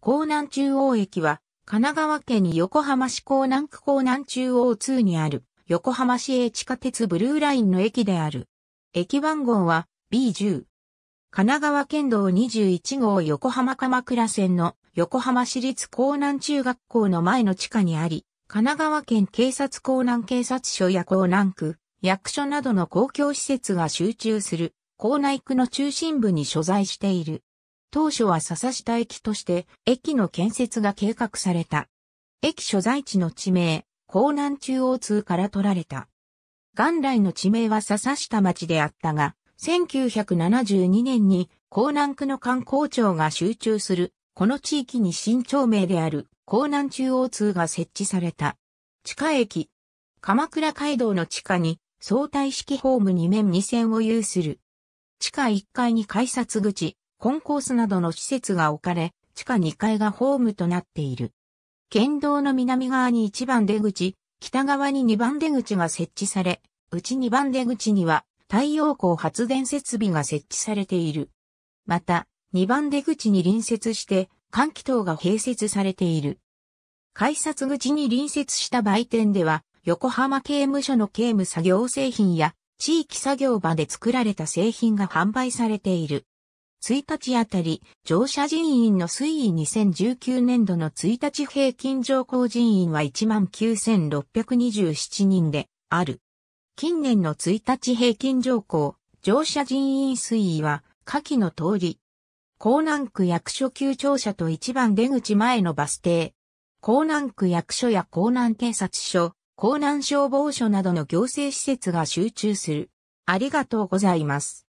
港南中央駅は、神奈川県横浜市港南区港南中央2にある、横浜市営地下鉄ブルーラインの駅である。駅番号は B10。神奈川県道21号横浜鎌倉線の横浜市立港南中学校の前の地下にあり、神奈川県警察港南警察署や港南区、役所などの公共施設が集中する、港内区の中心部に所在している。当初は笹下駅として駅の建設が計画された。駅所在地の地名、江南中央通から取られた。元来の地名は笹下町であったが、1972年に江南区の観光庁が集中する、この地域に新町名である江南中央通が設置された。地下駅。鎌倉街道の地下に相対式ホーム2面2線を有する。地下1階に改札口、コンコースなどの施設が置かれ、地下2階がホームとなっている。県道の南側に1番出口、北側に2番出口が設置され、うち2番出口には太陽光発電設備が設置されている。また、2番出口に隣接して換気塔が併設されている。改札口に隣接した売店では、横浜刑務所の刑務作業製品や地域作業場で作られた製品が販売されている。1日あたり、乗車人員の推移2019年度の1日平均乗降人員は19,627人である。近年の1日平均乗降、乗車人員推移は、下記の通り。江南区役所旧庁舎と一番出口前のバス停。江南区役所や江南警察署、江南消防署などの行政施設が集中する。ありがとうございます。